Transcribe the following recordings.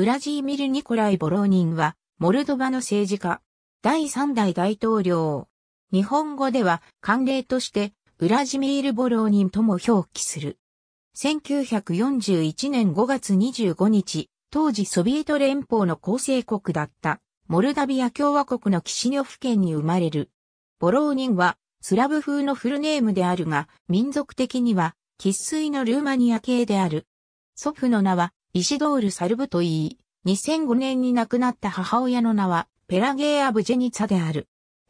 ウラジーミル・ニコライ・ボローニンは、モルドバの政治家、第3代大統領。日本語では、慣例として、ウラジミール・ボローニンとも表記する。1941年5月25日、当時ソビエト連邦の構成国だった、モルダビア共和国のキシニョフ県に生まれる。ボローニンは、スラブ風のフルネームであるが、民族的には、喫水のルーマニア系である。祖父の名は、イシドール・サルブといい、2005年に亡くなった母親の名は、ペラゲーア・ブジェニツァである。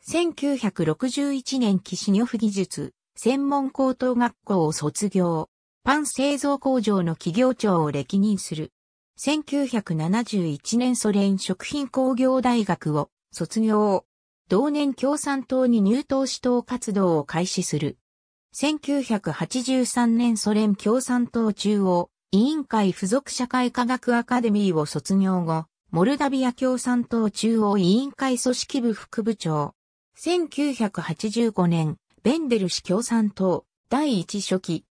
1961年キシニョフ技術、専門高等学校を卒業。パン製造工場の企業長を歴任する。1971年ソ連食品工業大学を卒業。同年共産党に入党指導活動を開始する。1983年ソ連共産党中央委員会附属社会科学アカデミーを卒業後、モルダビア共産党中央委員会組織部副部長。1985年、ベンデル市共産党第一書記。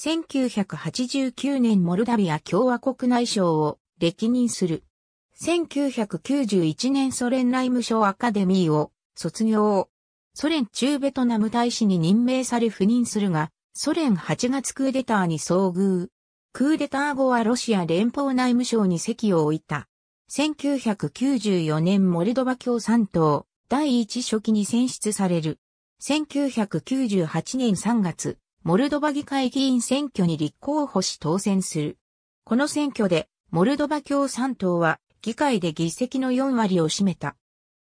1989年モルダビア共和国内省を歴任する。1991年ソ連内務省アカデミーを卒業。ソ連中ベトナム大使に任命され赴任するが、ソ連8月クーデターに遭遇。クーデター後はロシア連邦内務省に席を置いた。1994年モルドバ共産党第一書記に選出される。1998年3月、モルドバ議会議員選挙に立候補し当選する。この選挙で、モルドバ共産党は議会で議席の4割を占めた。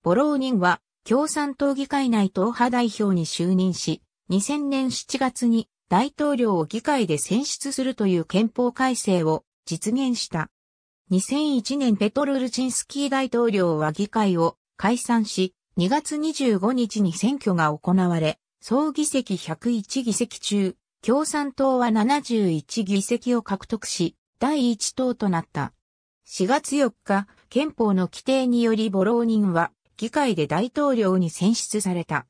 ボローニンは共産党議会内党派代表に就任し、2000年7月に大統領を議会で選出するという憲法改正を実現した。2001年ペトル・ルチンスキー大統領は議会を解散し、2月25日に選挙が行われ、総議席101議席中、共産党は71議席を獲得し、第1党となった。4月4日、憲法の規定によりボローニンは議会で大統領に選出された。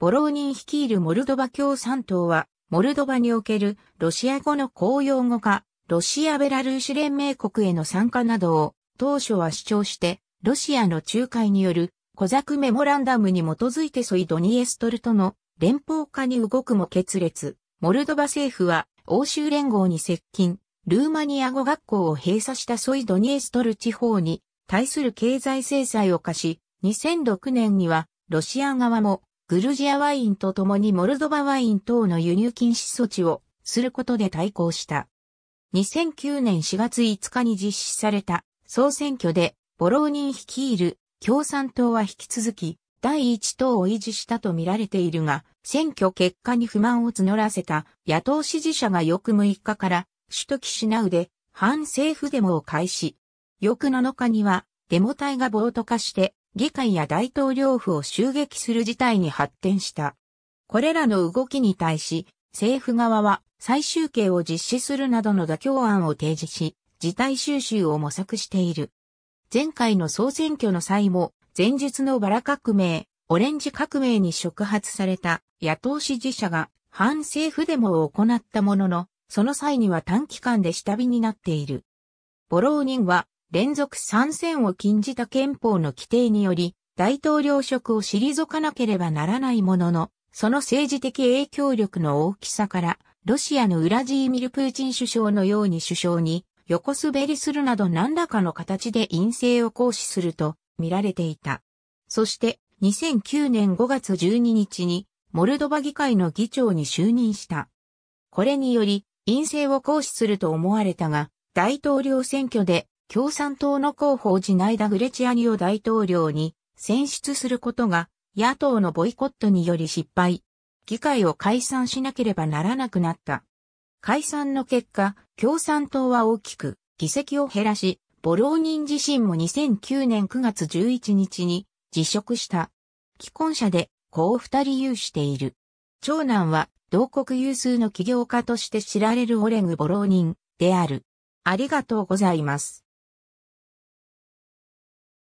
ボローニン率いるモルドバ共産党はモルドバにおけるロシア語の公用語化、ロシア・ベラルーシ連盟国への参加などを当初は主張して、ロシアの仲介によるコザクメモランダムに基づいてソイドニエストルとの連邦化に動くも決裂。モルドバ政府は欧州連合に接近、ルーマニア語学校を閉鎖したソイドニエストル地方に対する経済制裁を課し、2006年にはロシア側もグルジアワインと共にモルドバワイン等の輸入禁止措置をすることで対抗した。2009年4月5日に実施された総選挙でボローニン率いる共産党は引き続き第一党を維持したと見られているが、選挙結果に不満を募らせた野党支持者が翌6日から首都キシナウで反政府デモを開始。翌7日にはデモ隊が暴徒化して議会や大統領府を襲撃する事態に発展した。これらの動きに対し、政府側は再集計を実施するなどの妥協案を提示し、事態収集を模索している。前回の総選挙の際も、前述のバラ革命、オレンジ革命に触発された野党支持者が反政府デモを行ったものの、その際には短期間で下火になっている。ボローニンは連続参戦を禁じた憲法の規定により、大統領職を退かなければならないものの、その政治的影響力の大きさから、ロシアのウラジーミル・プーチン首相のように首相に横滑りするなど何らかの形で陰性を行使すると見られていた。そして2009年5月12日にモルドバ議会の議長に就任した。これにより陰性を行使すると思われたが大統領選挙で共産党の候補をジ内だフグレチアニオ大統領に選出することが野党のボイコットにより失敗。議会を解散しなければならなくなった。解散の結果、共産党は大きく議席を減らし、ボローニン自身も2009年9月11日に辞職した。既婚者で子を二人有している。長男は同国有数の企業家として知られるオレグ・ボローニンである。ありがとうございます。